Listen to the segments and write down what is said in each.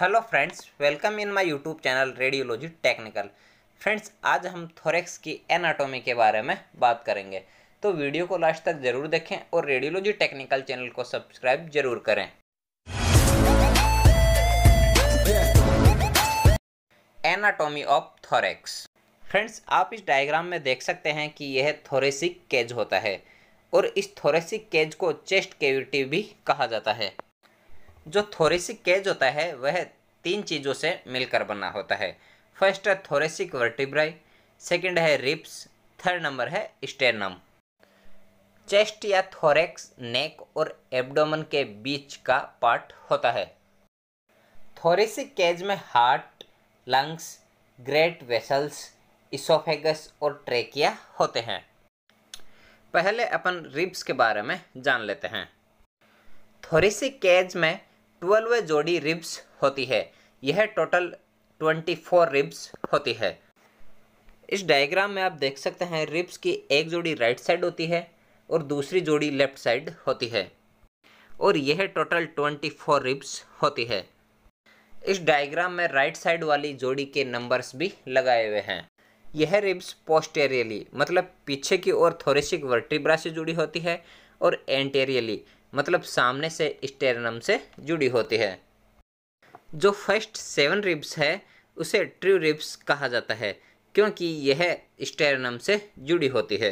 hello friends welcome in my YouTube channel radiology technical friends आज हम thorax की anatomy के बारे में बात करेंगे तो वीडियो को लास्ट तक ज़रूर देखें और रेडियोलॉजी टेक्निकल चैनल को सब्सक्राइब जरूर करें एनाटोमी ऑफ थोरेक्स फ्रेंड्स आप इस डायग्राम में देख सकते हैं कि यह थोरेसिक केज होता है और इस थोरेसिक केज को चेस्ट केविटी भी कहा जाता है जो थोरेसिक केज होता है वह तीन चीज़ों से मिलकर बना होता है फर्स्ट है थोरेसिक वर्टिब्राई सेकंड है रिप्स थर्ड नंबर है स्टेनम चेस्ट या थोरेक्स नेक और एब्डोमन के बीच का पार्ट होता है थोरेसिक केज में heart lungs great vessels oesophagus और ट्रेकिया होते हैं पहले अपन रिब्स के बारे में जान लेते हैं थोरेसिक केज में ट्वेल्व जोड़ी रिब्स होती है यह टोटल ट्वेंटी फोर रिब्स होती है इस डायग्राम में आप देख सकते हैं रिब्स की एक जोड़ी राइट साइड होती है और दूसरी जोड़ी लेफ्ट साइड होती है और यह टोटल ट्वेंटी फोर रिब्स होती है इस डायग्राम में राइट साइड वाली जोड़ी के नंबर्स भी लगाए हुए हैं यह रिब्स पोस्टेरियली मतलब पीछे की ओर थोरेसिक वर्टिब्रा से जुड़ी होती है और एंटेरियली मतलब सामने से स्टेरनम से जुड़ी होती है जो फर्स्ट सेवन रिब्स है उसे ट्रू रिब्स कहा जाता है क्योंकि यह स्टेरनम से जुड़ी होती है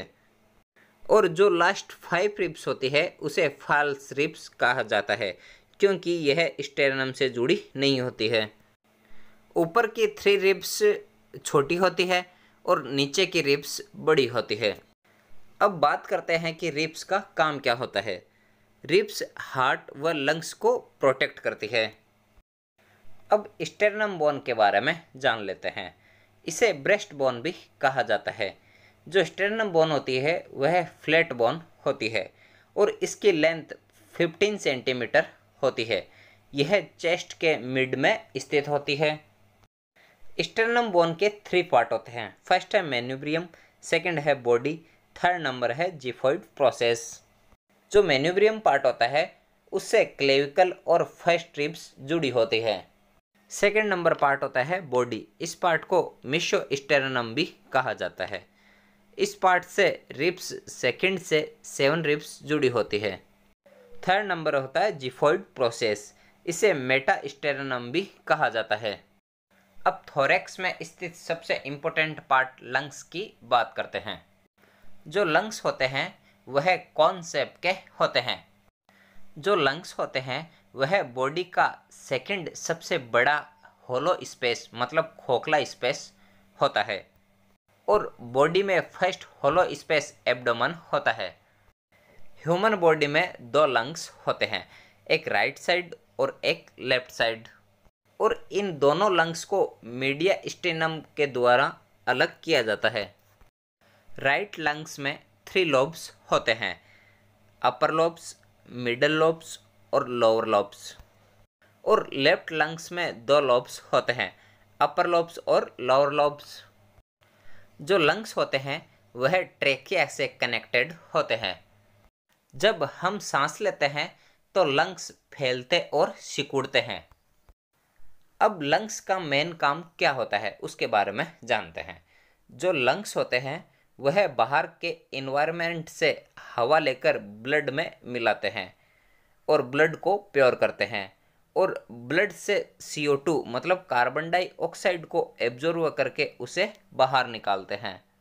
और जो लास्ट फाइव रिब्स होती है उसे फाल्स रिब्स कहा जाता है क्योंकि यह स्टेरनम से जुड़ी नहीं होती है ऊपर की थ्री रिब्स छोटी होती है और नीचे की रिब्स बड़ी होती है अब बात करते हैं कि रिब्स का काम क्या होता है रिप्स हार्ट व लंग्स को प्रोटेक्ट करती है अब स्टेरनम बोन के बारे में जान लेते हैं इसे ब्रेस्ट बोन भी कहा जाता है जो स्टेरनम बोन होती है वह फ्लैट बोन होती है और इसकी लेंथ 15 सेंटीमीटर होती है यह चेस्ट के मिड में स्थित होती है स्टेरनम बोन के थ्री पार्ट होते हैं फर्स्ट है मेन्यूब्रियम सेकेंड है बॉडी थर्ड नंबर है जिफोइड प्रोसेस जो मेन्यूब्रियम पार्ट होता है उससे क्लेविकल और फर्स्ट रिब्स जुड़ी होती है सेकेंड नंबर पार्ट होता है बॉडी इस पार्ट को मिशो स्टेरनम भी कहा जाता है इस पार्ट से रिप्स सेकेंड से सेवन रिप्स जुड़ी होती है थर्ड नंबर होता है जिफोइड प्रोसेस इसे मेटा स्टेरनम भी कहा जाता है अब थोरेक्स में स्थित सबसे इम्पोर्टेंट पार्ट लंग्स की बात करते हैं जो लंग्स होते हैं वह कौन से के होते हैं जो लंग्स होते हैं वह बॉडी का सेकंड सबसे बड़ा होलो स्पेस मतलब खोखला स्पेस होता है और बॉडी में फर्स्ट होलो स्पेस एब्डोमन होता है ह्यूमन बॉडी में दो लंग्स होते हैं एक राइट साइड और एक लेफ्ट साइड और इन दोनों लंग्स को मीडिया स्टेनम के द्वारा अलग किया जाता है राइट लंग्स में थ्री लोब्स होते हैं अपर लोब्स मिडल लोब्स और लोअर लोब्स और लेफ्ट लंग्स में दो लोब्स होते हैं अपर लोब्स और लोअर लोब्स जो लंग्स होते हैं वह ट्रेकिया से कनेक्टेड होते हैं जब हम सांस लेते हैं तो लंग्स फैलते और सिकुड़ते हैं अब लंग्स का मेन काम क्या होता है उसके बारे में जानते हैं जो लंग्स होते हैं वह बाहर के इन्वायरमेंट से हवा लेकर ब्लड में मिलाते हैं और ब्लड को प्योर करते हैं और ब्लड से सी मतलब कार्बन डाइऑक्साइड को एब्जॉर्व करके उसे बाहर निकालते हैं